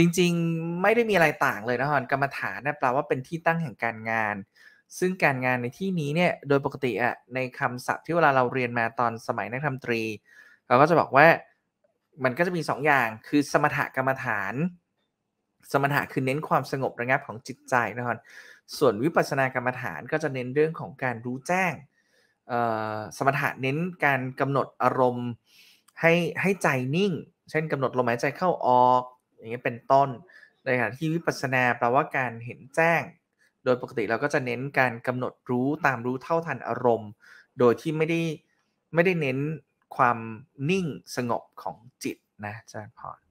จริงๆไม่ได้มีอะไรต่างเลยนะฮอนกรรมฐานนยแปลว่าเป็นที่ตั้งแห่งการงาน ซึ่งการงานในที่นี้เนี่ยโดยปกติอะในคำศัพท์ที่เวลาเราเรียนมาตอนสมัยนักธรรมตรีเราก็จะบอกว่ามันก็จะมี2ออย่างคือสมถกรรมฐาน สมถะคือเน้นความสงบระงับของจิตใจนะฮอนส่วนวิปัสสนากรรมฐานก็จะเน้นเรื่องของการรู้แจ้งสมถะเน้นการกำหนดอารมณ์ให้ให้ใจนิ่ง เช่นกำหนดลมหายใจเข้าออกอย่างเงี้ยเป็นต้นในขณะที่วิปัสสนาแปลว่าการเห็นแจ้ง โดยปกติเราก็จะเน้นการกำหนดรู้ตามรู้เท่าทันอารมณ์โดยที่ไม่ได้ ไม่ได้เน้นความนิ่งสงบของจิตนะอาจารย์พร